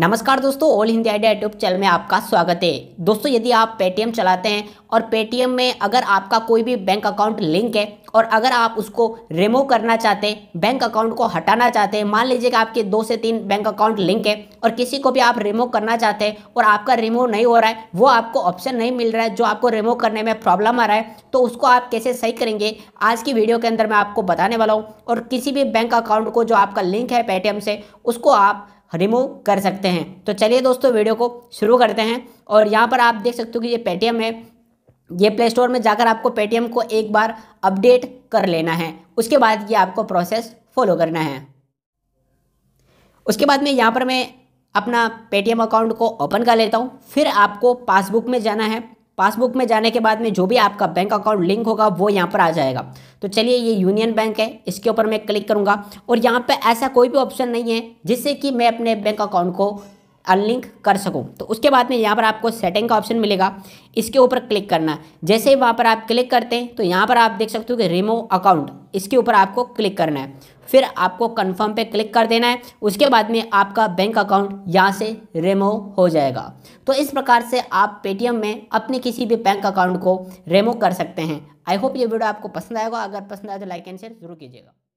नमस्कार दोस्तों all India idea YouTube channel में आपका स्वागत है दोस्तों यदि आप पेटीएम चलाते हैं और पेटीएम में अगर आपका कोई भी बैंक अकाउंट लिंक है और अगर आप उसको रिमूव करना चाहते हैं बैंक अकाउंट को हटाना चाहते हैं मान लीजिए कि आपके दो से तीन बैंक अकाउंट लिंक है और किसी को भी आप रिमूव करना चाहते हैं और आपका रिमूव नहीं हो रहा है वो आपको ऑप्शन नहीं मिल रहा है जो आपको रिमूव करने में प्रॉब्लम आ रहा है तो उसको आप कैसे सही करेंगे आज की वीडियो के अंदर मैं आपको बताने वाला हूँ और किसी भी बैंक अकाउंट को जो आपका लिंक है पेटीएम से उसको आप रिमूव कर सकते हैं तो चलिए दोस्तों वीडियो को शुरू करते हैं और यहाँ पर आप देख सकते हो कि ये पेटीएम है ये प्ले स्टोर में जाकर आपको पेटीएम को एक बार अपडेट कर लेना है उसके बाद ये आपको प्रोसेस फॉलो करना है उसके बाद में यहाँ पर मैं अपना पेटीएम अकाउंट को ओपन कर लेता हूँ फिर आपको पासबुक में जाना है पासबुक में जाने के बाद में जो भी आपका बैंक अकाउंट लिंक होगा वो यहाँ पर आ जाएगा तो चलिए ये यूनियन बैंक है इसके ऊपर मैं क्लिक करूँगा और यहाँ पर ऐसा कोई भी ऑप्शन नहीं है जिससे कि मैं अपने बैंक अकाउंट को अनलिंक कर सकूँ तो उसके बाद में यहाँ पर आपको सेटिंग का ऑप्शन मिलेगा इसके ऊपर क्लिक करना जैसे वहाँ पर आप क्लिक करते हैं तो यहाँ पर आप देख सकते हो कि रिमूव अकाउंट इसके ऊपर आपको क्लिक करना है फिर आपको कन्फर्म पे क्लिक कर देना है उसके बाद में आपका बैंक अकाउंट यहाँ से रिमूव हो जाएगा तो इस प्रकार से आप पेटीएम में अपने किसी भी बैंक अकाउंट को रिमूव कर सकते हैं आई होप ये वीडियो आपको पसंद आएगा अगर पसंद आए तो लाइक एंड शेयर जरूर कीजिएगा